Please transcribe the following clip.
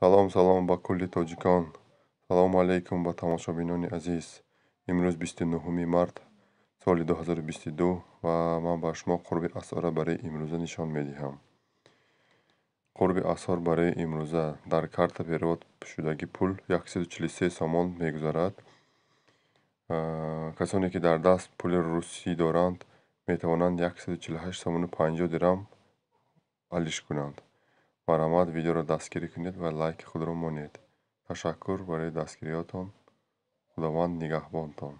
салом салом ба кулли тоҷикон салому алайкум ба тамошобинони азиз имрӯз 29 март соли 2022 ва ман ба шумо қурби асора барои имрӯза нишон медиҳам қурби асор барои имрӯза дар карта перевод шудаги пул 143 сомон мегузарад касоне ки дар даст пули русӣ доранд метавонанд 148 сомону 50 дирам алиш кунанд баромад видеоро дастгирӣ кунед ва лайки худро монед ташаккур барои дастгириятон худованд нигаҳбонтон